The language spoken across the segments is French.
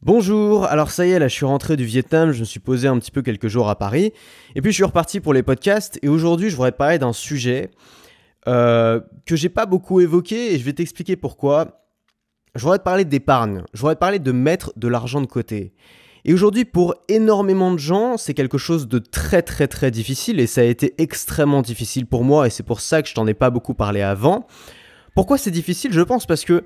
Bonjour, alors ça y est, là je suis rentré du Vietnam, je me suis posé un petit peu quelques jours à Paris, et puis je suis reparti pour les podcasts, et aujourd'hui je voudrais parler d'un sujet euh, que j'ai pas beaucoup évoqué, et je vais t'expliquer pourquoi. Je voudrais te parler d'épargne, je voudrais te parler de mettre de l'argent de côté. Et aujourd'hui, pour énormément de gens, c'est quelque chose de très très très difficile, et ça a été extrêmement difficile pour moi, et c'est pour ça que je t'en ai pas beaucoup parlé avant. Pourquoi c'est difficile Je pense parce que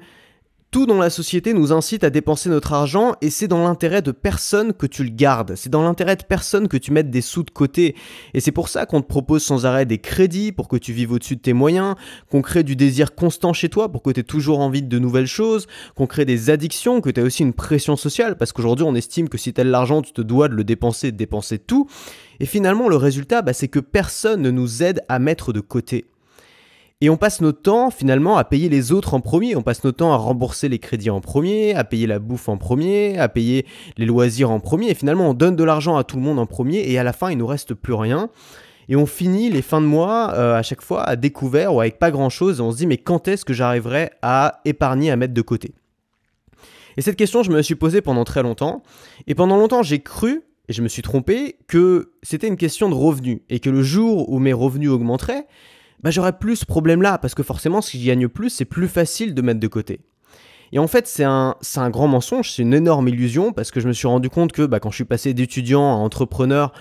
tout dans la société nous incite à dépenser notre argent et c'est dans l'intérêt de personne que tu le gardes. C'est dans l'intérêt de personne que tu mettes des sous de côté. Et c'est pour ça qu'on te propose sans arrêt des crédits pour que tu vives au-dessus de tes moyens, qu'on crée du désir constant chez toi pour que tu aies toujours envie de nouvelles choses, qu'on crée des addictions, que tu as aussi une pression sociale parce qu'aujourd'hui on estime que si tu as de l'argent, tu te dois de le dépenser, de dépenser tout. Et finalement, le résultat, bah, c'est que personne ne nous aide à mettre de côté. Et on passe notre temps finalement à payer les autres en premier, on passe notre temps à rembourser les crédits en premier, à payer la bouffe en premier, à payer les loisirs en premier, et finalement on donne de l'argent à tout le monde en premier, et à la fin il nous reste plus rien. Et on finit les fins de mois euh, à chaque fois à découvert ou avec pas grand-chose, on se dit mais quand est-ce que j'arriverai à épargner, à mettre de côté Et cette question je me la suis posée pendant très longtemps, et pendant longtemps j'ai cru et je me suis trompé, que c'était une question de revenus, et que le jour où mes revenus augmenteraient, bah, j'aurais plus ce problème-là, parce que forcément, si je gagne plus, c'est plus facile de mettre de côté. Et en fait, c'est un, un, grand mensonge, c'est une énorme illusion, parce que je me suis rendu compte que bah, quand je suis passé d'étudiant à entrepreneur,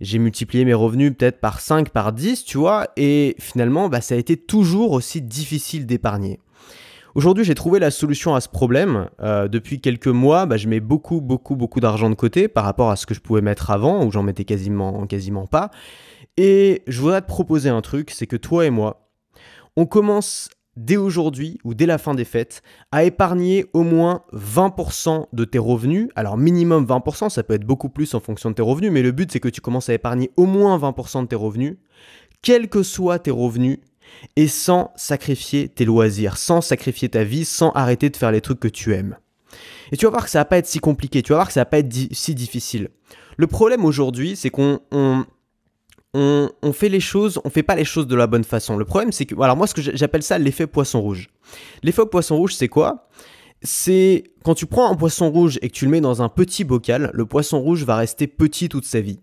j'ai multiplié mes revenus peut-être par 5, par 10, tu vois, et finalement, bah, ça a été toujours aussi difficile d'épargner. Aujourd'hui, j'ai trouvé la solution à ce problème. Euh, depuis quelques mois, bah, je mets beaucoup, beaucoup, beaucoup d'argent de côté par rapport à ce que je pouvais mettre avant, où j'en mettais quasiment, quasiment pas. Et je voudrais te proposer un truc, c'est que toi et moi, on commence dès aujourd'hui ou dès la fin des fêtes à épargner au moins 20% de tes revenus. Alors minimum 20%, ça peut être beaucoup plus en fonction de tes revenus, mais le but c'est que tu commences à épargner au moins 20% de tes revenus, quels que soient tes revenus, et sans sacrifier tes loisirs, sans sacrifier ta vie, sans arrêter de faire les trucs que tu aimes. Et tu vas voir que ça va pas être si compliqué, tu vas voir que ça va pas être si difficile. Le problème aujourd'hui, c'est qu'on on, fait les choses, on fait pas les choses de la bonne façon. Le problème, c'est que, alors moi, ce que j'appelle ça l'effet poisson rouge. L'effet poisson rouge, c'est quoi C'est quand tu prends un poisson rouge et que tu le mets dans un petit bocal, le poisson rouge va rester petit toute sa vie.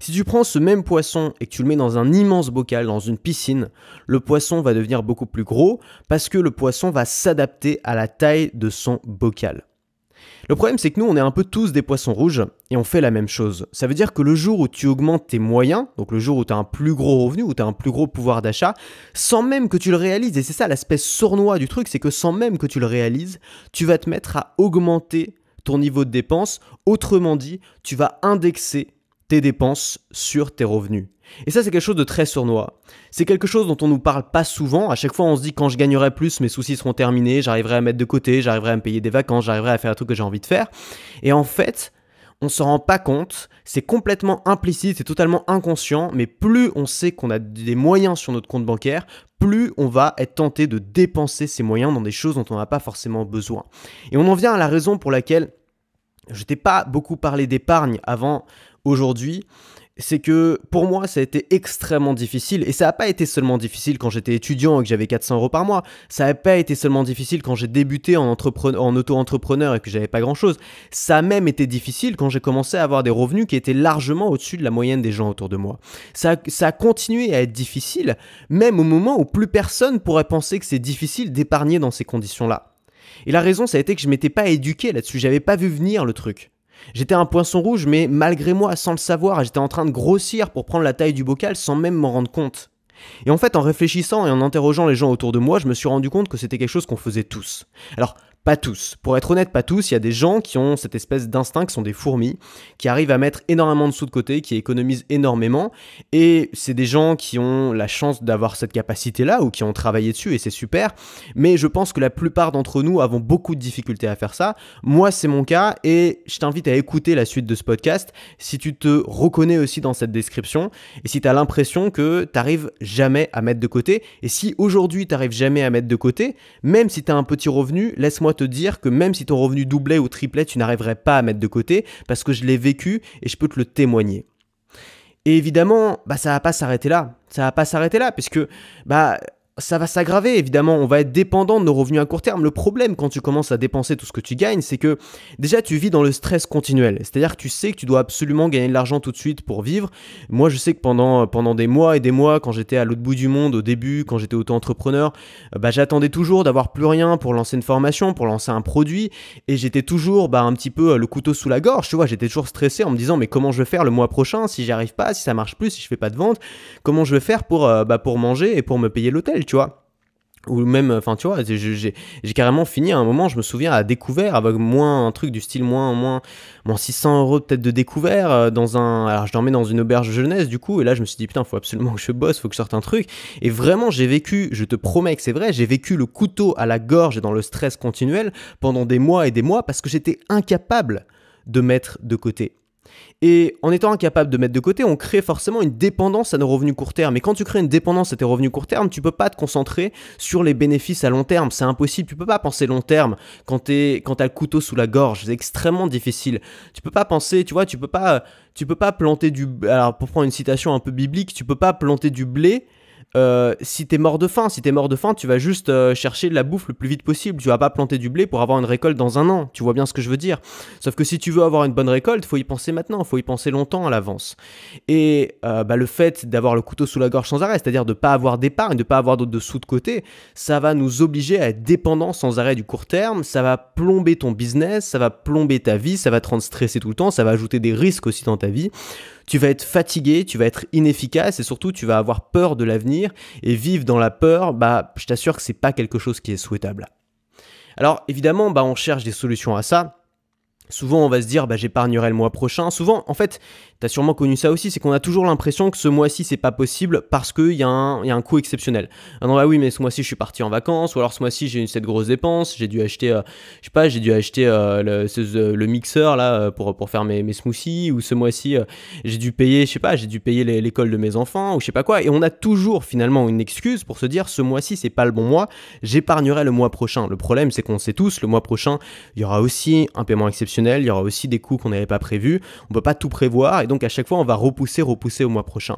Si tu prends ce même poisson et que tu le mets dans un immense bocal, dans une piscine, le poisson va devenir beaucoup plus gros parce que le poisson va s'adapter à la taille de son bocal. Le problème, c'est que nous, on est un peu tous des poissons rouges et on fait la même chose. Ça veut dire que le jour où tu augmentes tes moyens, donc le jour où tu as un plus gros revenu, où tu as un plus gros pouvoir d'achat, sans même que tu le réalises, et c'est ça l'aspect sournois du truc, c'est que sans même que tu le réalises, tu vas te mettre à augmenter ton niveau de dépenses. Autrement dit, tu vas indexer tes dépenses sur tes revenus. Et ça, c'est quelque chose de très sournois. C'est quelque chose dont on ne nous parle pas souvent. À chaque fois, on se dit quand je gagnerai plus, mes soucis seront terminés, j'arriverai à mettre de côté, j'arriverai à me payer des vacances, j'arriverai à faire un truc que j'ai envie de faire. Et en fait, on s'en rend pas compte. C'est complètement implicite, c'est totalement inconscient. Mais plus on sait qu'on a des moyens sur notre compte bancaire, plus on va être tenté de dépenser ces moyens dans des choses dont on n'a pas forcément besoin. Et on en vient à la raison pour laquelle je t'ai pas beaucoup parlé d'épargne avant aujourd'hui c'est que pour moi, ça a été extrêmement difficile. Et ça n'a pas été seulement difficile quand j'étais étudiant et que j'avais 400 euros par mois. Ça n'a pas été seulement difficile quand j'ai débuté en, auto-entrepreneur et que j'avais pas grand-chose. Ça a même été difficile quand j'ai commencé à avoir des revenus qui étaient largement au-dessus de la moyenne des gens autour de moi. Ça, a continué à être difficile, même au moment où plus personne pourrait penser que c'est difficile d'épargner dans ces conditions-là. Et la raison, ça a été que je m'étais pas éduqué là-dessus, j'avais pas vu venir le truc. J'étais un poisson rouge, mais malgré moi, sans le savoir, j'étais en train de grossir pour prendre la taille du bocal sans même m'en rendre compte. Et en fait, en réfléchissant et en interrogeant les gens autour de moi, je me suis rendu compte que c'était quelque chose qu'on faisait tous. Alors, pas tous. Pour être honnête, pas tous. Il y a des gens qui ont cette espèce d'instinct, qui sont des fourmis, qui arrivent à mettre énormément de sous de côté, qui économisent énormément. Et c'est des gens qui ont la chance d'avoir cette capacité-là ou qui ont travaillé dessus et c'est super. Mais je pense que la plupart d'entre nous avons beaucoup de difficultés à faire ça. Moi, c'est mon cas et je t'invite à écouter la suite de ce podcast si tu te reconnais aussi dans cette description et si tu as l'impression que tu n'arrives jamais à mettre de côté. Et si aujourd'hui tu jamais à mettre de côté, même si tu as un petit revenu, laisse-moi te dire que même si ton revenu doublait ou triplait, tu n'arriverais pas à mettre de côté, parce que je l'ai vécu et je peux te le témoigner. Et évidemment, bah, ça va pas s'arrêter là. Ça va pas s'arrêter là, puisque bah, ça va s'aggraver, évidemment, on va être dépendant de nos revenus à court terme. Le problème quand tu commences à dépenser tout ce que tu gagnes, c'est que déjà tu vis dans le stress continuel. C'est-à-dire que tu sais que tu dois absolument gagner de l'argent tout de suite pour vivre. Moi, je sais que pendant, euh, pendant des mois et des mois, quand j'étais à l'autre bout du monde au début, quand j'étais auto-entrepreneur, euh, bah, j'attendais toujours d'avoir plus rien pour lancer une formation, pour lancer un produit. Et j'étais toujours bah, un petit peu euh, le couteau sous la gorge, tu vois. J'étais toujours stressé en me disant, mais comment je vais faire le mois prochain si j'y arrive pas, si ça marche plus, si je fais pas de vente Comment je vais faire pour, bah, pour manger et pour me payer l'hôtel tu vois ou même enfin tu vois j'ai carrément fini à un moment je me souviens à découvert avec moins un truc du style moins moins moins 600 euros peut-être de découvert euh, dans un alors je dormais dans une auberge jeunesse du coup et là je me suis dit putain faut absolument que je bosse faut que je sorte un truc et vraiment j'ai vécu je te promets que c'est vrai j'ai vécu le couteau à la gorge et dans le stress continuel pendant des mois et des mois parce que j'étais incapable de mettre de côté et en étant incapable de mettre de côté, on crée forcément une dépendance à nos revenus court terme. Et quand tu crées une dépendance à tes revenus court terme, tu peux pas te concentrer sur les bénéfices à long terme. C'est impossible. Tu peux pas penser long terme quand tu quand as le couteau sous la gorge. C'est extrêmement difficile. Tu peux pas penser, tu vois, tu peux pas, tu peux pas planter du. Alors pour prendre une citation un peu biblique, tu peux pas planter du blé euh, si t'es mort de faim, si t'es mort de faim, tu vas juste euh, chercher de la bouffe le plus vite possible. Tu vas pas planter du blé pour avoir une récolte dans un an. Tu vois bien ce que je veux dire. Sauf que si tu veux avoir une bonne récolte, faut y penser maintenant, faut y penser longtemps à l'avance. Et euh, bah, le fait d'avoir le couteau sous la gorge sans arrêt, c'est-à-dire de pas avoir d'épargne, de pas avoir de sous de côté, ça va nous obliger à être dépendants sans arrêt du court terme. Ça va plomber ton business, ça va plomber ta vie, ça va te rendre stressé tout le temps, ça va ajouter des risques aussi dans ta vie tu vas être fatigué, tu vas être inefficace et surtout tu vas avoir peur de l'avenir et vivre dans la peur, bah je t'assure que c'est pas quelque chose qui est souhaitable. Alors évidemment, bah on cherche des solutions à ça. Souvent, on va se dire, bah, j'épargnerai le mois prochain. Souvent, en fait, tu as sûrement connu ça aussi, c'est qu'on a toujours l'impression que ce mois-ci, c'est pas possible parce qu'il y, a un, coût exceptionnel. Ah non, bah oui, mais ce mois-ci, je suis parti en vacances, ou alors ce mois-ci, j'ai eu cette grosse dépense, j'ai dû acheter, euh, je sais pas, j'ai dû acheter euh, le, mixeur là euh, pour, pour faire mes, smoothies, ou ce mois-ci, j'ai dû payer, je sais pas, j'ai dû payer l'école de mes enfants, ou je sais pas quoi. Et on a toujours finalement une excuse pour se dire, ce mois-ci, c'est pas le bon mois, j'épargnerai le mois prochain. Le problème, c'est qu'on sait tous, le mois prochain, il y aura aussi un paiement exceptionnel il y aura aussi des coûts qu'on n'avait pas prévus, on ne peut pas tout prévoir, et donc à chaque fois on va repousser, repousser au mois prochain.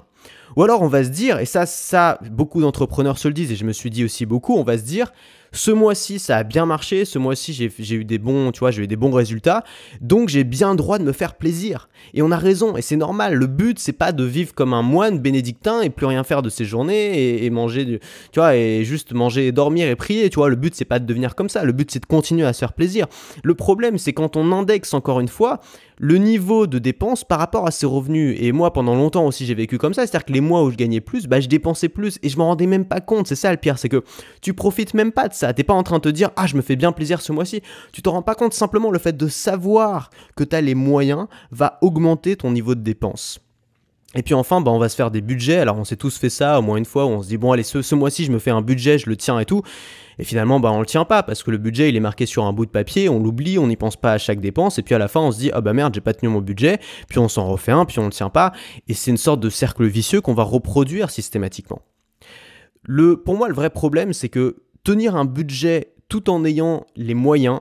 Ou alors on va se dire, et ça, ça, beaucoup d'entrepreneurs se le disent, et je me suis dit aussi beaucoup, on va se dire, ce mois-ci, ça a bien marché. Ce mois-ci, j'ai eu des bons, tu vois, j'ai eu des bons résultats. Donc, j'ai bien droit de me faire plaisir. Et on a raison, et c'est normal. Le but, c'est pas de vivre comme un moine bénédictin et plus rien faire de ses journées et, manger, du, tu vois, et juste manger, dormir et prier. Tu vois, le but, c'est pas de devenir comme ça. Le but, c'est de continuer à se faire plaisir. Le problème, c'est quand on indexe encore une fois le niveau de dépenses par rapport à ses revenus. Et moi, pendant longtemps aussi, j'ai vécu comme ça. C'est-à-dire que les mois où je gagnais plus, bah, je dépensais plus et je m'en rendais même pas compte. C'est ça le pire, c'est que tu profites même pas de ça. T'es pas en train de te dire, ah, je me fais bien plaisir ce mois-ci. Tu t'en rends pas compte. Simplement, le fait de savoir que tu as les moyens va augmenter ton niveau de dépenses. Et puis enfin, bah, on va se faire des budgets. Alors on s'est tous fait ça au moins une fois où on se dit, bon allez, ce, ce mois-ci je me fais un budget, je le tiens et tout. Et finalement, bah, on le tient pas parce que le budget, il est marqué sur un bout de papier, on l'oublie, on n'y pense pas à chaque dépense. Et puis à la fin, on se dit, ah bah merde, j'ai pas tenu mon budget. Puis on s'en refait un, puis on le tient pas. Et c'est une sorte de cercle vicieux qu'on va reproduire systématiquement. Le, pour moi, le vrai problème, c'est que tenir un budget tout en ayant les moyens,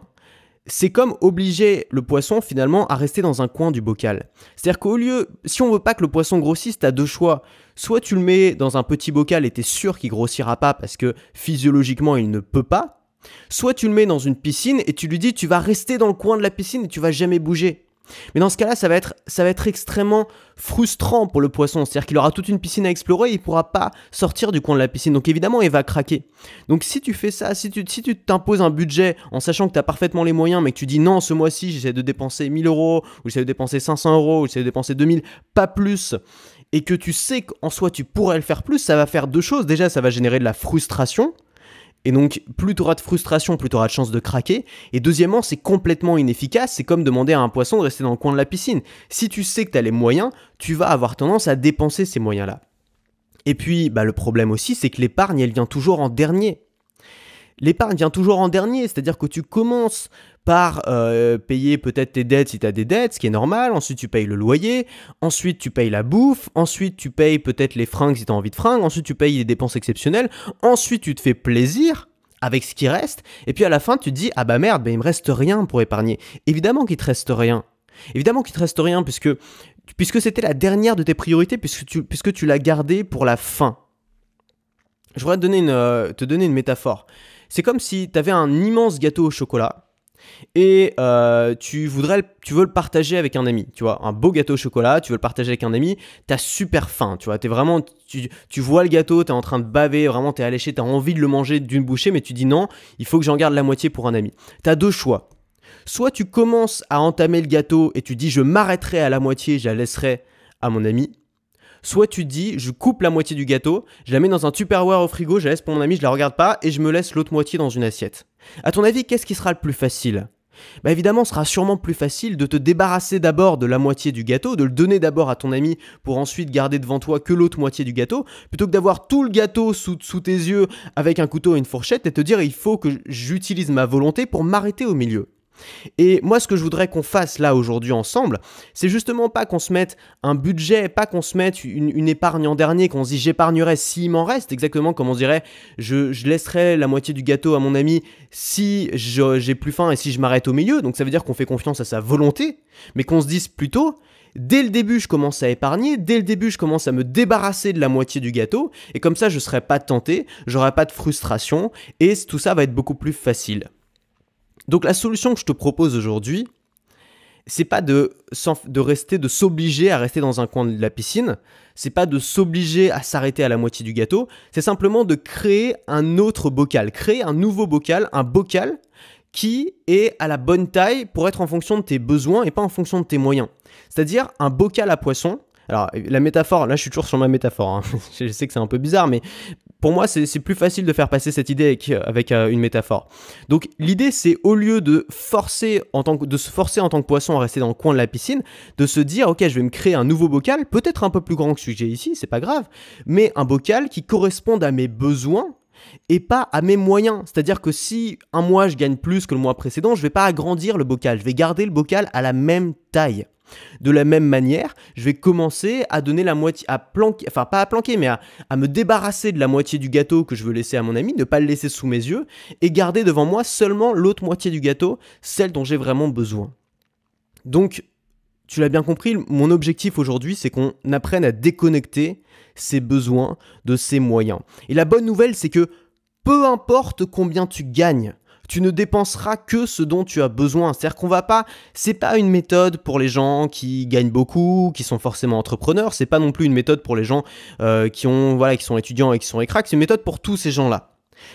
c'est comme obliger le poisson finalement à rester dans un coin du bocal. C'est-à-dire qu'au lieu, si on veut pas que le poisson grossisse, t'as deux choix. Soit tu le mets dans un petit bocal et es sûr qu'il grossira pas parce que physiologiquement il ne peut pas. Soit tu le mets dans une piscine et tu lui dis tu vas rester dans le coin de la piscine et tu vas jamais bouger. Mais dans ce cas-là, ça va être, ça va être extrêmement frustrant pour le poisson. C'est-à-dire qu'il aura toute une piscine à explorer et il pourra pas sortir du coin de la piscine. Donc évidemment, il va craquer. Donc si tu fais ça, si tu, si tu t'imposes un budget en sachant que tu as parfaitement les moyens, mais que tu dis non, ce mois-ci, j'essaie de dépenser 1000 euros, ou j'essaie de dépenser 500 euros, ou j'essaie de dépenser 2000, pas plus, et que tu sais qu'en soi tu pourrais le faire plus, ça va faire deux choses. Déjà, ça va générer de la frustration. Et donc, plus tu auras de frustration, plus tu auras de chances de craquer. Et deuxièmement, c'est complètement inefficace. C'est comme demander à un poisson de rester dans le coin de la piscine. Si tu sais que tu as les moyens, tu vas avoir tendance à dépenser ces moyens-là. Et puis, bah, le problème aussi, c'est que l'épargne, elle vient toujours en dernier. L'épargne vient toujours en dernier, c'est-à-dire que tu commences par euh, payer peut-être tes dettes si tu as des dettes, ce qui est normal, ensuite tu payes le loyer, ensuite tu payes la bouffe, ensuite tu payes peut-être les fringues si tu as envie de fringues, ensuite tu payes les dépenses exceptionnelles, ensuite tu te fais plaisir avec ce qui reste, et puis à la fin tu dis ah bah merde, il me reste rien pour épargner. Évidemment qu'il te reste rien. Évidemment qu'il te reste rien puisque puisque c'était la dernière de tes priorités puisque tu puisque tu l'as gardé pour la fin. Je voudrais te donner une, euh, te donner une métaphore. C'est comme si tu avais un immense gâteau au chocolat et euh, tu voudrais, tu veux le partager avec un ami, tu vois, un beau gâteau au chocolat, tu veux le partager avec un ami, t'as super faim, tu vois, t'es vraiment, tu, vois le gâteau, es en train de baver, vraiment es alléché, as envie de le manger d'une bouchée, mais tu dis non, il faut que j'en garde la moitié pour un ami. Tu as deux choix. Soit tu commences à entamer le gâteau et tu dis je m'arrêterai à la moitié, je la laisserai à mon ami, Soit tu te dis, je coupe la moitié du gâteau, je la mets dans un tupperware au frigo, je la laisse pour mon ami, je la regarde pas et je me laisse l'autre moitié dans une assiette. À ton avis, qu'est-ce qui sera le plus facile bah évidemment, ce sera sûrement plus facile de te débarrasser d'abord de la moitié du gâteau, de le donner d'abord à ton ami pour ensuite garder devant toi que l'autre moitié du gâteau, plutôt que d'avoir tout le gâteau sous, sous, tes yeux avec un couteau et une fourchette et te dire il faut que j'utilise ma volonté pour m'arrêter au milieu. Et moi, ce que je voudrais qu'on fasse là aujourd'hui ensemble, c'est justement pas qu'on se mette un budget, pas qu'on se mette une, épargne en dernier, qu'on se dit j'épargnerai s'il m'en reste, exactement comme on dirait je, je, laisserai la moitié du gâteau à mon ami si j'ai plus faim et si je m'arrête au milieu. Donc ça veut dire qu'on fait confiance à sa volonté, mais qu'on se dise plutôt dès le début, je commence à épargner, dès le début, je commence à me débarrasser de la moitié du gâteau, et comme ça, je ne serai pas tenté, j'aurai pas de frustration, et tout ça va être beaucoup plus facile. Donc la solution que je te propose aujourd'hui, c'est pas de, rester, de s'obliger à rester dans un coin de la piscine, c'est pas de s'obliger à s'arrêter à la moitié du gâteau, c'est simplement de créer un autre bocal, créer un nouveau bocal, un bocal qui est à la bonne taille pour être en fonction de tes besoins et pas en fonction de tes moyens. C'est-à-dire un bocal à poisson alors, la métaphore, là je suis toujours sur ma métaphore, hein. je sais que c'est un peu bizarre, mais pour moi c'est plus facile de faire passer cette idée avec, euh, euh, une métaphore. Donc l'idée c'est au lieu de, forcer en tant que, de se forcer en tant que poisson à rester dans le coin de la piscine, de se dire ok je vais me créer un nouveau bocal, peut-être un peu plus grand que celui que j'ai ici, c'est pas grave, mais un bocal qui corresponde à mes besoins et pas à mes moyens. C'est-à-dire que si un mois je gagne plus que le mois précédent, je ne vais pas agrandir le bocal, je vais garder le bocal à la même taille. De la même manière, je vais commencer à donner la moitié, à planquer, pas à planquer, mais à, me débarrasser de la moitié du gâteau que je veux laisser à mon ami, ne pas le laisser sous mes yeux, et garder devant moi seulement l'autre moitié du gâteau, celle dont j'ai vraiment besoin. Donc, tu l'as bien compris, mon objectif aujourd'hui, c'est qu'on apprenne à déconnecter ses besoins, de ses moyens. Et la bonne nouvelle, c'est que peu importe combien tu gagnes, tu ne dépenseras que ce dont tu as besoin. C'est-à-dire qu'on va pas, c'est pas une méthode pour les gens qui gagnent beaucoup, qui sont forcément entrepreneurs. C'est pas non plus une méthode pour les gens euh, qui ont, voilà, qui sont étudiants et qui sont écrasés C'est une méthode pour tous ces gens-là.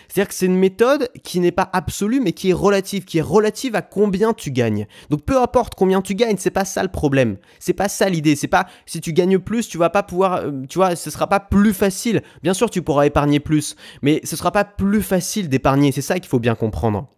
C'est-à-dire que c'est une méthode qui n'est pas absolue, mais qui est relative, qui est relative à combien tu gagnes. Donc peu importe combien tu gagnes, c'est pas ça le problème. C'est pas ça l'idée. C'est pas si tu gagnes plus, tu vas pas pouvoir, euh, tu vois, ce sera pas plus facile. Bien sûr, tu pourras épargner plus, mais ce sera pas plus facile d'épargner. C'est ça qu'il faut bien comprendre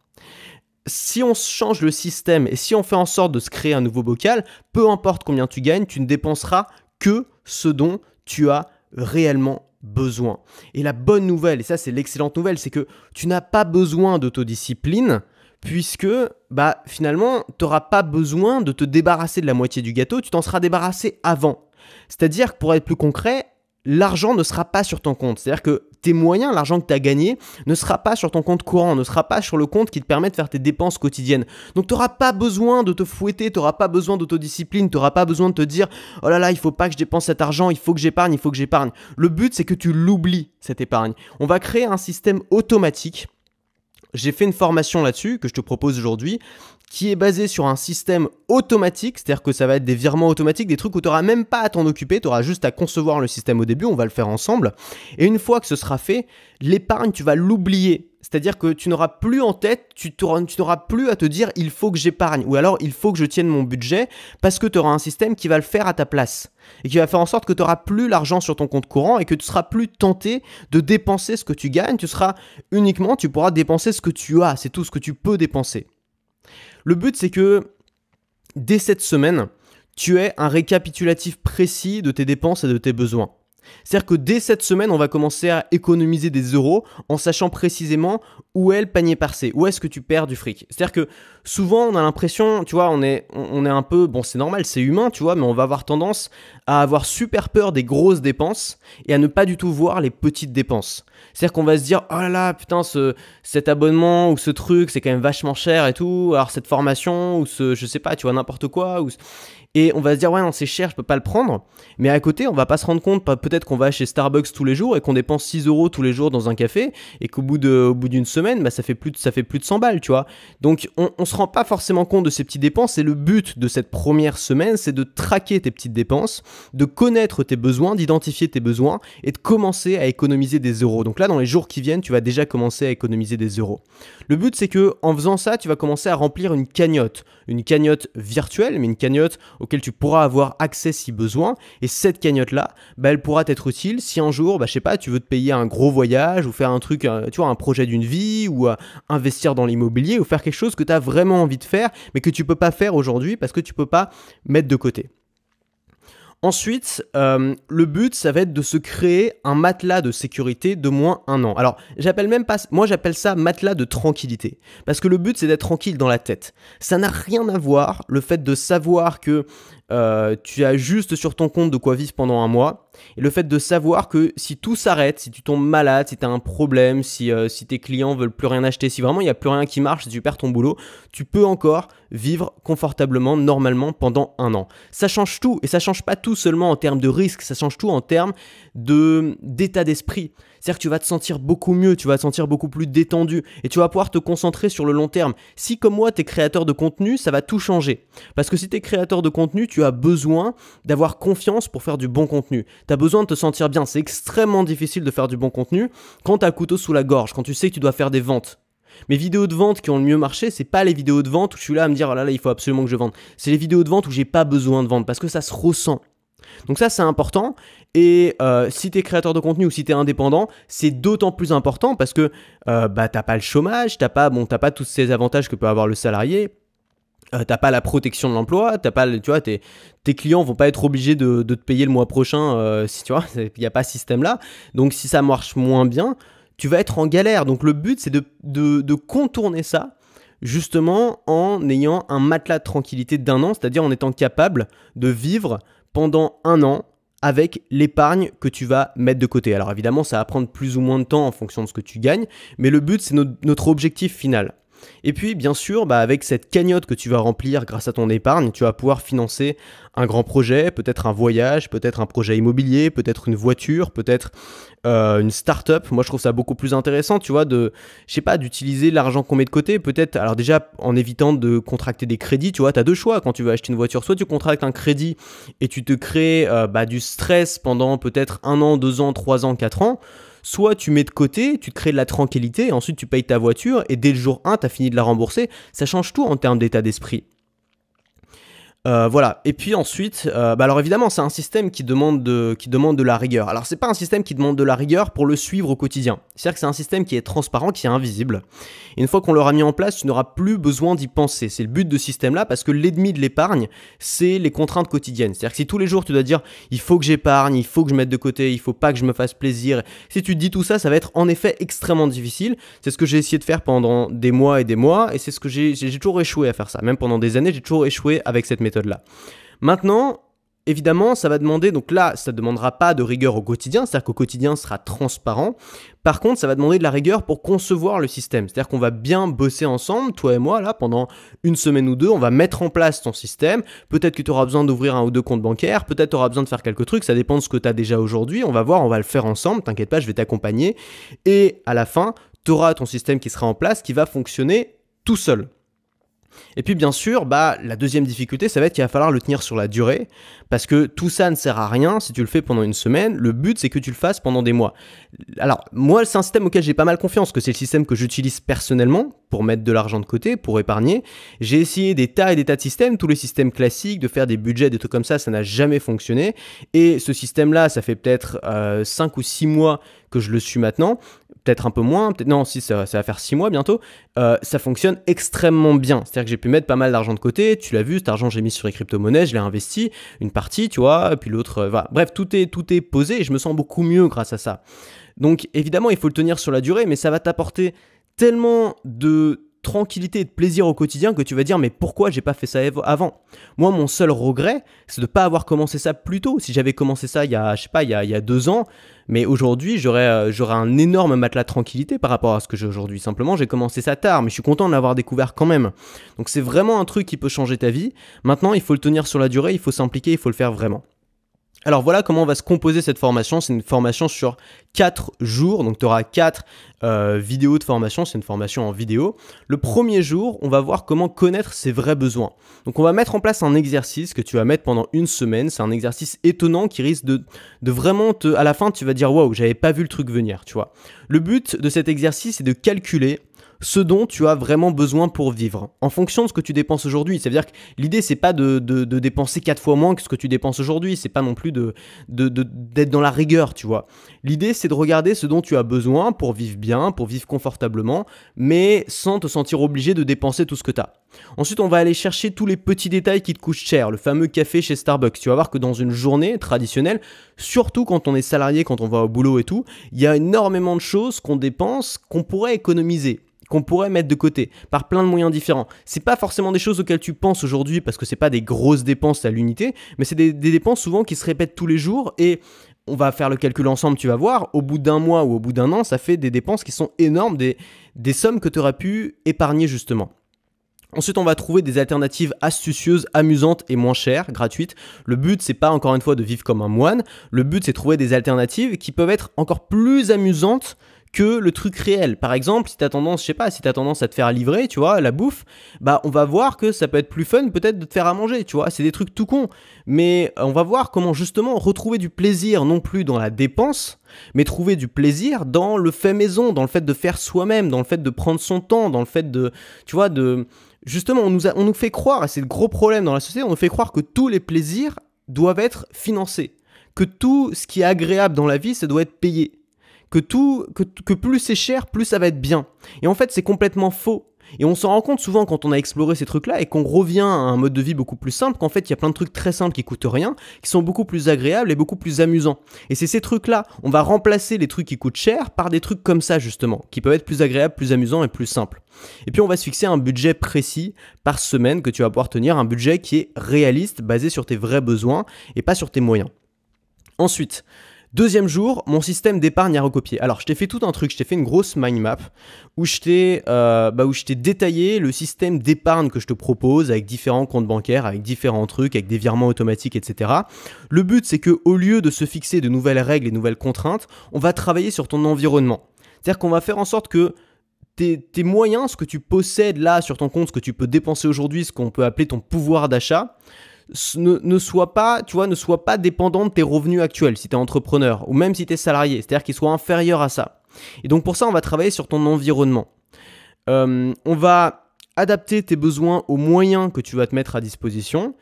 si on change le système et si on fait en sorte de se créer un nouveau bocal, peu importe combien tu gagnes, tu ne dépenseras que ce dont tu as réellement besoin. Et la bonne nouvelle, et ça c'est l'excellente nouvelle, c'est que tu n'as pas besoin d'autodiscipline puisque bah finalement, tu n'auras pas besoin de te débarrasser de la moitié du gâteau, tu t'en seras débarrassé avant. C'est-à-dire que pour être plus concret, l'argent ne sera pas sur ton compte. C'est-à-dire que tes moyens, l'argent que tu as gagné, ne sera pas sur ton compte courant, ne sera pas sur le compte qui te permet de faire tes dépenses quotidiennes. Donc tu n'auras pas besoin de te fouetter, tu n'auras pas besoin d'autodiscipline, tu n'auras pas besoin de te dire oh là là, il faut pas que je dépense cet argent, il faut que j'épargne, il faut que j'épargne. Le but c'est que tu l'oublies cette épargne. On va créer un système automatique j'ai fait une formation là-dessus que je te propose aujourd'hui qui est basé sur un système automatique, c'est-à-dire que ça va être des virements automatiques, des trucs où tu n'auras même pas à t'en occuper, tu auras juste à concevoir le système au début, on va le faire ensemble. Et une fois que ce sera fait, l'épargne, tu vas l'oublier. C'est-à-dire que tu n'auras plus en tête, tu n'auras plus à te dire il faut que j'épargne ou alors il faut que je tienne mon budget parce que tu auras un système qui va le faire à ta place et qui va faire en sorte que tu n'auras plus l'argent sur ton compte courant et que tu seras plus tenté de dépenser ce que tu gagnes, tu seras uniquement, tu pourras dépenser ce que tu as, c'est tout ce que tu peux dépenser. Le but, c'est que dès cette semaine, tu aies un récapitulatif précis de tes dépenses et de tes besoins. C'est-à-dire que dès cette semaine, on va commencer à économiser des euros en sachant précisément où est le panier parcé, où est-ce que tu perds du fric. C'est-à-dire que souvent, on a l'impression, tu vois, on est, on est un peu, bon, c'est normal, c'est humain, tu vois, mais on va avoir tendance à avoir super peur des grosses dépenses et à ne pas du tout voir les petites dépenses. C'est-à-dire qu'on va se dire, oh là là, putain, cet abonnement ou ce truc, c'est quand même vachement cher et tout, alors cette formation ou ce, je sais pas, tu vois, n'importe quoi. Ou et on va se dire ouais non c'est cher, je peux pas le prendre. Mais à côté, on va pas se rendre compte, peut-être qu'on va chez Starbucks tous les jours et qu'on dépense 6 euros tous les jours dans un café et qu'au bout de, au bout d'une semaine, bah, ça fait plus de, ça fait plus de 100 balles, tu vois. Donc on, on se rend pas forcément compte de ces petites dépenses et le but de cette première semaine, c'est de traquer tes petites dépenses, de connaître tes besoins, d'identifier tes besoins et de commencer à économiser des euros. Donc là dans les jours qui viennent, tu vas déjà commencer à économiser des euros. Le but c'est que en faisant ça, tu vas commencer à remplir une cagnotte, une cagnotte virtuelle mais une cagnotte auquel tu pourras avoir accès si besoin. Et cette cagnotte-là, bah, elle pourra t'être utile si un jour, bah, je sais pas, tu veux te payer un gros voyage ou faire un truc, euh, tu vois, un projet d'une vie ou euh, investir dans l'immobilier ou faire quelque chose que tu as vraiment envie de faire mais que tu peux pas faire aujourd'hui parce que tu peux pas mettre de côté. Ensuite, euh, le but, ça va être de se créer un matelas de sécurité de moins un an. Alors, j'appelle même pas, moi j'appelle ça matelas de tranquillité, parce que le but c'est d'être tranquille dans la tête. Ça n'a rien à voir le fait de savoir que euh, tu as juste sur ton compte de quoi vivre pendant un mois. Et le fait de savoir que si tout s'arrête, si tu tombes malade, si tu as un problème, si, euh, si tes clients veulent plus rien acheter, si vraiment il n'y a plus rien qui marche, si tu perds ton boulot, tu peux encore vivre confortablement, normalement pendant un an. Ça change tout, et ça change pas tout seulement en termes de risque, ça change tout en termes d'état d'esprit. C'est-à-dire que tu vas te sentir beaucoup mieux, tu vas te sentir beaucoup plus détendu et tu vas pouvoir te concentrer sur le long terme. Si comme moi, tu es créateur de contenu, ça va tout changer. Parce que si tu es créateur de contenu, tu as besoin d'avoir confiance pour faire du bon contenu. Tu as besoin de te sentir bien. C'est extrêmement difficile de faire du bon contenu quand tu as le couteau sous la gorge, quand tu sais que tu dois faire des ventes. Mes vidéos de vente qui ont le mieux marché, c'est pas les vidéos de vente où je suis là à me dire oh là là, il faut absolument que je vende. C'est les vidéos de vente où j'ai pas besoin de vendre parce que ça se ressent. Donc ça, c'est important. Et euh, si tu es créateur de contenu ou si tu es indépendant, c'est d'autant plus important parce que euh, bah, pas le chômage, tu pas, pas tous ces avantages que peut avoir le salarié. Euh, t'as pas la protection de l'emploi, tu vois, tes, clients clients vont pas être obligés de, te payer le mois prochain euh, si tu vois, il n'y a pas ce système là. Donc si ça marche moins bien, tu vas être en galère. Donc le but c'est de, de contourner ça justement en ayant un matelas de tranquillité d'un an, c'est-à-dire en étant capable de vivre pendant un an avec l'épargne que tu vas mettre de côté. Alors évidemment, ça va prendre plus ou moins de temps en fonction de ce que tu gagnes, mais le but, c'est notre objectif final. Et puis, bien sûr, bah, avec cette cagnotte que tu vas remplir grâce à ton épargne, tu vas pouvoir financer un grand projet, peut-être un voyage, peut-être un projet immobilier, peut-être une voiture, peut-être euh, une start-up. Moi, je trouve ça beaucoup plus intéressant, tu vois, de, je sais pas, d'utiliser l'argent qu'on met de côté. Peut-être, alors déjà, en évitant de contracter des crédits, tu vois, tu as deux choix quand tu veux acheter une voiture. Soit tu contractes un crédit et tu te crées euh, bah, du stress pendant peut-être un an, deux ans, trois ans, quatre ans soit tu mets de côté, tu crées de la tranquillité, ensuite tu payes ta voiture, et dès le jour 1, tu as fini de la rembourser. Ça change tout en termes d'état d'esprit. Euh, voilà. Et puis ensuite, euh, bah alors évidemment, c'est un système qui demande de, qui demande de la rigueur. Alors c'est pas un système qui demande de la rigueur pour le suivre au quotidien. C'est-à-dire que c'est un système qui est transparent, qui est invisible. une fois qu'on l'aura mis en place, tu n'auras plus besoin d'y penser. C'est le but de ce système-là parce que l'ennemi de l'épargne, c'est les contraintes quotidiennes. C'est-à-dire que si tous les jours tu dois dire il faut que j'épargne, il faut que je mette de côté, il faut pas que je me fasse plaisir, si tu dis tout ça, ça va être en effet extrêmement difficile. C'est ce que j'ai essayé de faire pendant des mois et des mois et c'est ce que j'ai toujours échoué à faire ça. Même pendant des années, j'ai toujours échoué avec cette méthode là Maintenant, Évidemment, ça va demander, donc là, ça ne demandera pas de rigueur au quotidien, c'est-à-dire qu'au quotidien sera transparent. Par contre, ça va demander de la rigueur pour concevoir le système. C'est-à-dire qu'on va bien bosser ensemble, toi et moi, là, pendant une semaine ou deux, on va mettre en place ton système. Peut-être que tu auras besoin d'ouvrir un ou deux comptes bancaires, peut-être tu auras besoin de faire quelques trucs, ça dépend de ce que tu as déjà aujourd'hui. On va voir, on va le faire ensemble, t'inquiète pas, je vais t'accompagner. Et à la fin, tu auras ton système qui sera en place, qui va fonctionner tout seul. Et puis bien sûr, bah, la deuxième difficulté, ça va être qu'il va falloir le tenir sur la durée, parce que tout ça ne sert à rien si tu le fais pendant une semaine, le but c'est que tu le fasses pendant des mois. Alors moi, c'est un système auquel j'ai pas mal confiance, que c'est le système que j'utilise personnellement pour mettre de l'argent de côté, pour épargner. J'ai essayé des tas et des tas de systèmes, tous les systèmes classiques, de faire des budgets, des trucs comme ça, ça n'a jamais fonctionné. Et ce système-là, ça fait peut-être 5 euh, ou 6 mois que je le suis maintenant, peut-être un peu moins, peut-être non, si ça, va faire six mois bientôt, euh, ça fonctionne extrêmement bien. C'est-à-dire que j'ai pu mettre pas mal d'argent de côté, tu l'as vu, cet argent j'ai mis sur les crypto-monnaies, je l'ai investi, une partie, tu vois, puis l'autre, euh, voilà. Bref, tout est, tout est posé et je me sens beaucoup mieux grâce à ça. Donc évidemment, il faut le tenir sur la durée, mais ça va t'apporter tellement de tranquillité et de plaisir au quotidien que tu vas dire mais pourquoi j'ai pas fait ça avant Moi mon seul regret c'est de pas avoir commencé ça plus tôt. Si j'avais commencé ça il y a je sais pas il y a, deux ans, mais aujourd'hui j'aurais euh, j'aurais un énorme matelas de tranquillité par rapport à ce que j'ai aujourd'hui. Simplement j'ai commencé ça tard, mais je suis content de l'avoir découvert quand même. Donc c'est vraiment un truc qui peut changer ta vie. Maintenant il faut le tenir sur la durée, il faut s'impliquer, il faut le faire vraiment. Alors voilà comment on va se composer cette formation. C'est une formation sur 4 jours, donc tu auras 4 euh, vidéos de formation, c'est une formation en vidéo. Le premier jour, on va voir comment connaître ses vrais besoins. Donc on va mettre en place un exercice que tu vas mettre pendant une semaine, c'est un exercice étonnant qui risque de, vraiment te... À la fin, tu vas dire, waouh, j'avais pas vu le truc venir, tu vois. Le but de cet exercice, est de calculer ce dont tu as vraiment besoin pour vivre, en fonction de ce que tu dépenses aujourd'hui. C'est-à-dire que l'idée, c'est pas de, dépenser quatre fois moins que ce que tu dépenses aujourd'hui, c'est pas non plus de, d'être dans la rigueur, tu vois. L'idée, c'est de regarder ce dont tu as besoin pour vivre bien, pour vivre confortablement, mais sans te sentir obligé de dépenser tout ce que tu as. Ensuite, on va aller chercher tous les petits détails qui te coûtent cher, le fameux café chez Starbucks. Tu vas voir que dans une journée traditionnelle, surtout quand on est salarié, quand on va au boulot et tout, il y a énormément de choses qu'on dépense, qu'on pourrait économiser qu'on pourrait mettre de côté par plein de moyens différents. C'est pas forcément des choses auxquelles tu penses aujourd'hui parce que c'est pas des grosses dépenses à l'unité, mais c'est des, des dépenses souvent qui se répètent tous les jours et on va faire le calcul ensemble, tu vas voir, au bout d'un mois ou au bout d'un an, ça fait des dépenses qui sont énormes, des, sommes que tu auras pu épargner justement. Ensuite, on va trouver des alternatives astucieuses, amusantes et moins chères, gratuites. Le but, c'est pas encore une fois de vivre comme un moine. Le but, c'est de trouver des alternatives qui peuvent être encore plus amusantes que le truc réel. Par exemple, si t'as tendance, je sais pas, si t'as tendance à te faire livrer, tu vois, la bouffe, bah on va voir que ça peut être plus fun peut-être de te faire à manger, tu vois. C'est des trucs tout con. Mais euh, on va voir comment justement retrouver du plaisir non plus dans la dépense, mais trouver du plaisir dans le fait maison, dans le fait de faire soi-même, dans le fait de prendre son temps, dans le fait de, tu vois, de... Justement, on nous, on nous fait croire, et c'est le gros problème dans la société, on nous fait croire que tous les plaisirs doivent être financés que tout ce qui est agréable dans la vie, ça doit être payé que tout, que, plus c'est cher, plus ça va être bien. Et en fait, c'est complètement faux. Et on s'en rend compte souvent quand on a exploré ces trucs-là et qu'on revient à un mode de vie beaucoup plus simple, qu'en fait il y a plein de trucs très simples qui coûtent rien, qui sont beaucoup plus agréables et beaucoup plus amusants. Et c'est ces trucs-là, on va remplacer les trucs qui coûtent cher par des trucs comme ça justement, qui peuvent être plus agréables, plus amusants et plus simples. Et puis on va se fixer un budget précis par semaine que tu vas pouvoir tenir, un budget qui est réaliste, basé sur tes vrais besoins et pas sur tes moyens. Ensuite, Deuxième jour, mon système d'épargne à recopier. Alors, je t'ai fait tout un truc, je t'ai fait une grosse mind map où je t'ai euh, bah, détaillé le système d'épargne que je te propose avec différents comptes bancaires, avec différents trucs, avec des virements automatiques, etc. Le but, c'est que au lieu de se fixer de nouvelles règles et nouvelles contraintes, on va travailler sur ton environnement. C'est-à-dire qu'on va faire en sorte que tes, tes, moyens, ce que tu possèdes là sur ton compte, ce que tu peux dépenser aujourd'hui, ce qu'on peut appeler ton pouvoir d'achat, ne, soit pas, tu vois, ne soit pas dépendant de tes revenus actuels si tu es entrepreneur ou même si tu es salarié, c'est-à-dire qu'ils soit inférieur à ça. Et donc pour ça, on va travailler sur ton environnement. Euh, on va adapter tes besoins aux moyens que tu vas te mettre à disposition.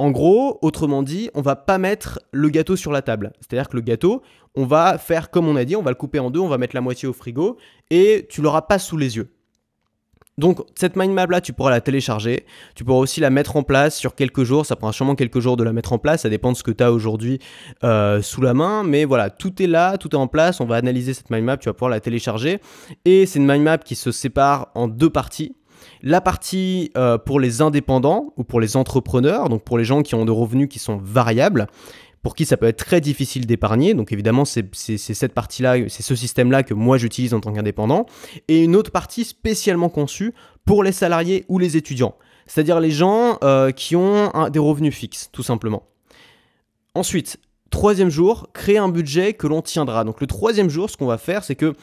En gros, autrement dit, on va pas mettre le gâteau sur la table. C'est-à-dire que le gâteau, on va faire comme on a dit, on va le couper en deux, on va mettre la moitié au frigo et tu l'auras pas sous les yeux. Donc cette mind map là, tu pourras la télécharger, tu pourras aussi la mettre en place sur quelques jours, ça prend sûrement quelques jours de la mettre en place, ça dépend de ce que tu as aujourd'hui euh, sous la main, mais voilà, tout est là, tout est en place, on va analyser cette mind map, tu vas pouvoir la télécharger, et c'est une mind map qui se sépare en deux parties. La partie euh, pour les indépendants ou pour les entrepreneurs, donc pour les gens qui ont des revenus qui sont variables, pour qui ça peut être très difficile d'épargner. Donc évidemment, c'est cette partie-là, c'est ce système-là que moi j'utilise en tant qu'indépendant. Et une autre partie spécialement conçue pour les salariés ou les étudiants. C'est-à-dire les gens euh, qui ont des revenus fixes, tout simplement. Ensuite, troisième jour, créer un budget que l'on tiendra. Donc le troisième jour, ce qu'on va faire, c'est que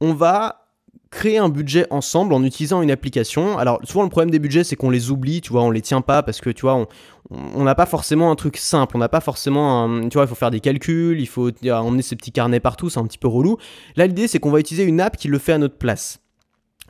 on va créer un budget ensemble en utilisant une application. Alors souvent le problème des budgets c'est qu'on les oublie, tu vois, on les tient pas parce que tu vois, on, n'a pas forcément un truc simple, on n'a pas forcément, tu vois, il faut faire des calculs, il faut emmener ses petits carnets partout, c'est un petit peu relou. Là, l'idée, c'est qu'on va utiliser une app qui le fait à notre place.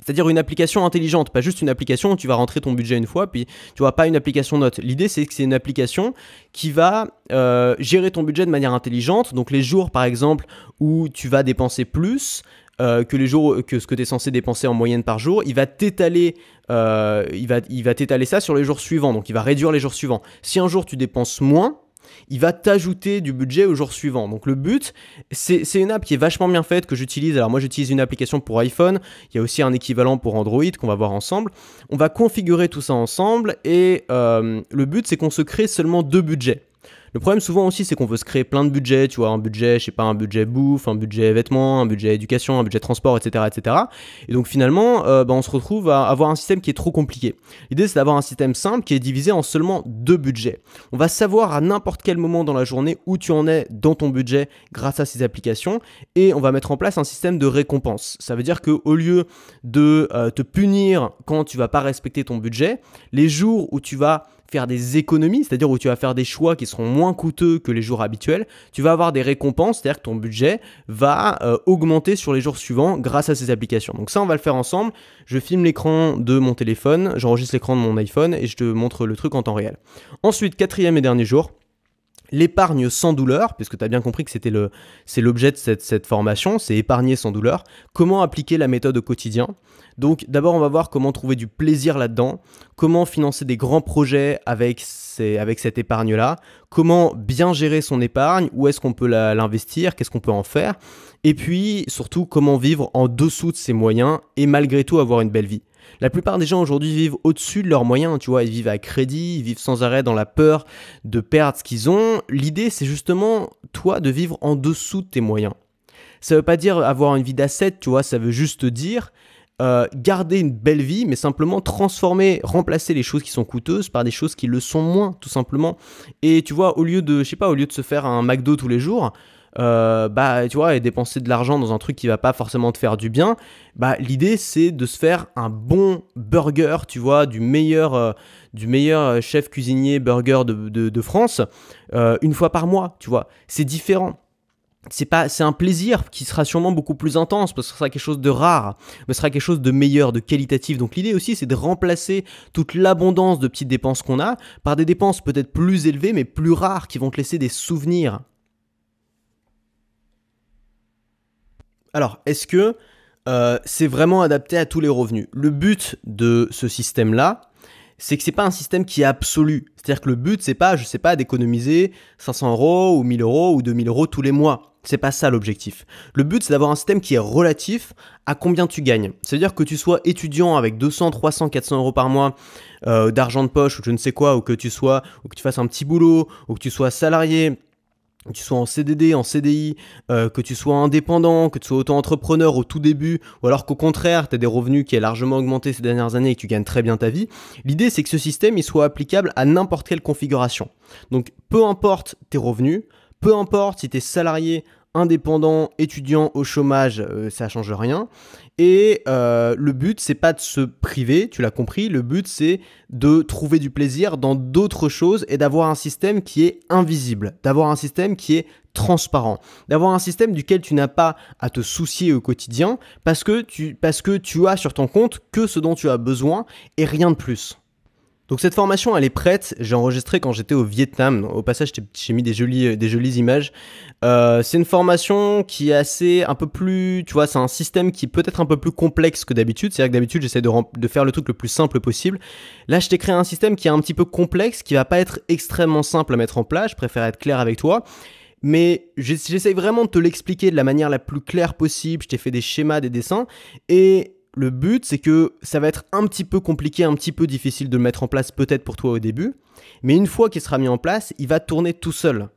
C'est-à-dire une application intelligente, pas juste une application où tu vas rentrer ton budget une fois, puis tu vois, pas une application note. L'idée, c'est que c'est une application qui va euh, gérer ton budget de manière intelligente. Donc les jours, par exemple, où tu vas dépenser plus, euh, que les jours que ce que tu es censé dépenser en moyenne par jour, il va t'étaler euh, il va t'étaler ça sur les jours suivants. Donc il va réduire les jours suivants. Si un jour tu dépenses moins, il va t'ajouter du budget au jour suivant. Donc le but, c'est une app qui est vachement bien faite, que j'utilise. Alors moi j'utilise une application pour iPhone, il y a aussi un équivalent pour Android qu'on va voir ensemble. On va configurer tout ça ensemble et euh, le but c'est qu'on se crée seulement deux budgets. Le problème souvent aussi, c'est qu'on veut se créer plein de budgets, tu vois, un budget, je sais pas, un budget bouffe, un budget vêtements, un budget éducation, un budget transport, etc., etc. Et donc finalement, euh, bah, on se retrouve à avoir un système qui est trop compliqué. L'idée, c'est d'avoir un système simple qui est divisé en seulement deux budgets. On va savoir à n'importe quel moment dans la journée où tu en es dans ton budget grâce à ces applications, et on va mettre en place un système de récompense. Ça veut dire que au lieu de euh, te punir quand tu vas pas respecter ton budget, les jours où tu vas faire des économies, c'est-à-dire où tu vas faire des choix qui seront moins coûteux que les jours habituels, tu vas avoir des récompenses, c'est-à-dire que ton budget va euh, augmenter sur les jours suivants grâce à ces applications. Donc ça, on va le faire ensemble. Je filme l'écran de mon téléphone, j'enregistre l'écran de mon iPhone et je te montre le truc en temps réel. Ensuite, quatrième et dernier jour, l'épargne sans douleur, puisque tu as bien compris que c'était le, c'est l'objet de cette, formation, c'est épargner sans douleur, comment appliquer la méthode au quotidien. Donc d'abord on va voir comment trouver du plaisir là-dedans, comment financer des grands projets avec, avec cette épargne-là, comment bien gérer son épargne, où est-ce qu'on peut l'investir, qu'est-ce qu'on peut en faire, et puis surtout comment vivre en dessous de ses moyens et malgré tout avoir une belle vie. La plupart des gens aujourd'hui vivent au-dessus de leurs moyens, tu vois, ils vivent à crédit, ils vivent sans arrêt dans la peur de perdre ce qu'ils ont. L'idée, c'est justement, toi, de vivre en dessous de tes moyens. Ça ne veut pas dire avoir une vie d'asset, tu vois, ça veut juste dire euh, garder une belle vie, mais simplement transformer, remplacer les choses qui sont coûteuses par des choses qui le sont moins, tout simplement. Et tu vois, au lieu de, je sais pas, au lieu de se faire un McDo tous les jours, euh, bah, tu vois, et dépenser de l'argent dans un truc qui va pas forcément te faire du bien, bah, l'idée c'est de se faire un bon burger, tu vois, du meilleur, euh, du meilleur euh, chef cuisinier burger de, France, une fois par mois, tu vois. C'est différent c'est pas c'est un plaisir qui sera sûrement beaucoup plus intense parce que ce sera quelque chose de rare mais ce sera quelque chose de meilleur de qualitatif donc l'idée aussi c'est de remplacer toute l'abondance de petites dépenses qu'on a par des dépenses peut-être plus élevées mais plus rares qui vont te laisser des souvenirs Alors, est-ce que euh, c'est vraiment adapté à tous les revenus Le but de ce système-là, c'est que c'est pas un système qui est absolu. C'est-à-dire que le but, c'est pas, je sais pas, d'économiser 500 euros ou 1000 euros ou 2000 euros tous les mois. C'est pas ça l'objectif. Le but, c'est d'avoir un système qui est relatif à combien tu gagnes. C'est-à-dire que tu sois étudiant avec 200, 300, 400 euros par mois euh, d'argent de poche ou je ne sais quoi, ou que tu sois, ou que tu fasses un petit boulot, ou que tu sois salarié, que tu sois en CDD, en CDI, euh, que tu sois indépendant, que tu sois auto-entrepreneur au tout début, ou alors qu'au contraire, tu as des revenus qui aient largement augmenté ces dernières années et que tu gagnes très bien ta vie, l'idée c'est que ce système il soit applicable à n'importe quelle configuration. Donc peu importe tes revenus, peu importe si tu es salarié, indépendant, étudiant, au chômage, euh, ça change rien. Et euh, le but, c'est pas de se priver, tu l'as compris, le but, c'est de trouver du plaisir dans d'autres choses et d'avoir un système qui est invisible, d'avoir un système qui est transparent, d'avoir un système duquel tu n'as pas à te soucier au quotidien parce que, parce que tu as sur ton compte que ce dont tu as besoin et rien de plus. Donc cette formation, elle est prête. J'ai enregistré quand j'étais au Vietnam. Au passage, j'ai mis des jolies, euh, des jolies images. Euh, c'est une formation qui est assez un peu plus, tu vois, c'est un système qui peut-être un peu plus complexe que d'habitude. C'est-à-dire que d'habitude, j'essaie de, faire le truc le plus simple possible. Là, je t'ai créé un système qui est un petit peu complexe, qui va pas être extrêmement simple à mettre en place. Je préfère être clair avec toi. Mais j'essaie vraiment de te l'expliquer de la manière la plus claire possible. Je t'ai fait des schémas, des dessins. Et le but, c'est que ça va être un petit peu compliqué, un petit peu difficile de le mettre en place peut-être pour toi au début, mais une fois qu'il sera mis en place, il va tourner tout seul.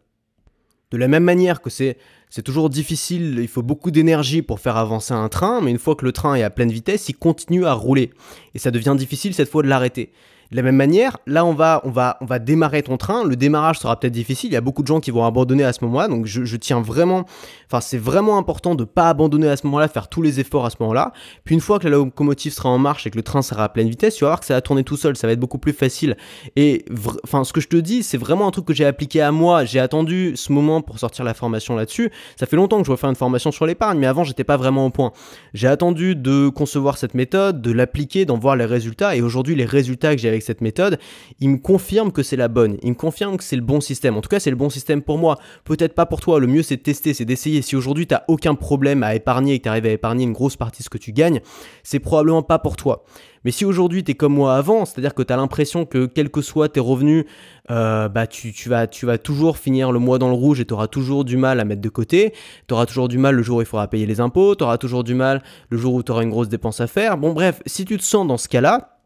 De la même manière que c'est, c'est toujours difficile, il faut beaucoup d'énergie pour faire avancer un train, mais une fois que le train est à pleine vitesse, il continue à rouler. Et ça devient difficile cette fois de l'arrêter. De la même manière, là on va, on va, on va démarrer ton train. Le démarrage sera peut-être difficile. Il y a beaucoup de gens qui vont abandonner à ce moment-là. Donc je, tiens vraiment, enfin c'est vraiment important de ne pas abandonner à ce moment-là, faire tous les efforts à ce moment-là. Puis une fois que la locomotive sera en marche et que le train sera à pleine vitesse, tu vas voir que ça va tourner tout seul. Ça va être beaucoup plus facile. Et enfin ce que je te dis, c'est vraiment un truc que j'ai appliqué à moi. J'ai attendu ce moment pour sortir la formation là-dessus. Ça fait longtemps que je veux faire une formation sur l'épargne, mais avant j'étais pas vraiment au point. J'ai attendu de concevoir cette méthode, de l'appliquer, d'en voir les résultats. Et aujourd'hui les résultats que j'ai avec cette méthode, il me confirme que c'est la bonne, il me confirme que c'est le bon système. En tout cas, c'est le bon système pour moi. Peut-être pas pour toi, le mieux c'est de tester, c'est d'essayer. Si aujourd'hui tu n'as aucun problème à épargner et que tu arrives à épargner une grosse partie de ce que tu gagnes, c'est probablement pas pour toi. Mais si aujourd'hui tu es comme moi avant, c'est-à-dire que tu as l'impression que quels que soient tes revenus, euh, bah, tu, vas, tu vas toujours finir le mois dans le rouge et tu auras toujours du mal à mettre de côté, tu auras toujours du mal le jour où il faudra payer les impôts, tu auras toujours du mal le jour où tu auras une grosse dépense à faire. Bon bref, si tu te sens dans ce cas-là,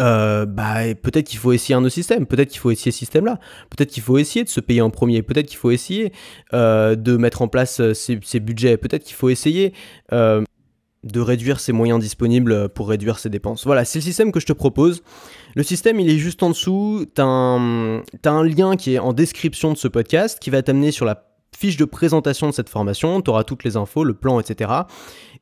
euh, bah, peut-être qu'il faut essayer un autre système, peut-être qu'il faut essayer ce système-là, peut-être qu'il faut essayer de se payer en premier, peut-être qu'il faut essayer euh, de mettre en place euh, ces, budgets, peut-être qu'il faut essayer de réduire ses moyens disponibles pour réduire ses dépenses. Voilà, c'est le système que je te propose. Le système, il est juste en dessous, tu as un lien qui est en description de ce podcast qui va t'amener sur la fiche de présentation de cette formation, tu auras toutes les infos, le plan, etc.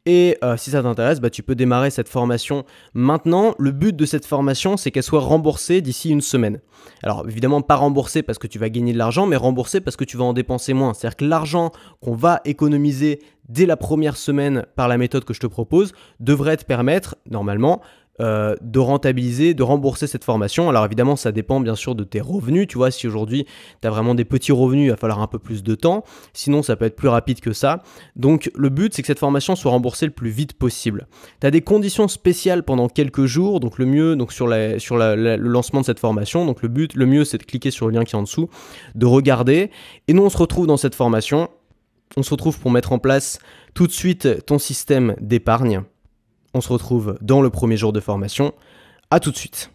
Et euh, si ça t'intéresse, bah, tu peux démarrer cette formation maintenant. Le but de cette formation, c'est qu'elle soit remboursée d'ici une semaine. Alors évidemment, pas remboursée parce que tu vas gagner de l'argent, mais remboursée parce que tu vas en dépenser moins. C'est-à-dire que l'argent qu'on va économiser dès la première semaine par la méthode que je te propose devrait te permettre, normalement, euh, de rentabiliser, de rembourser cette formation. Alors évidemment, ça dépend bien sûr de tes revenus. Tu vois, si aujourd'hui tu as vraiment des petits revenus, il va falloir un peu plus de temps. Sinon, ça peut être plus rapide que ça. Donc le but, c'est que cette formation soit remboursée le plus vite possible. Tu as des conditions spéciales pendant quelques jours. Donc le mieux, donc sur, le lancement de cette formation, donc le but, le mieux, c'est de cliquer sur le lien qui est en dessous, de regarder. Et nous, on se retrouve dans cette formation. On se retrouve pour mettre en place tout de suite ton système d'épargne. On se retrouve dans le premier jour de formation. À tout de suite.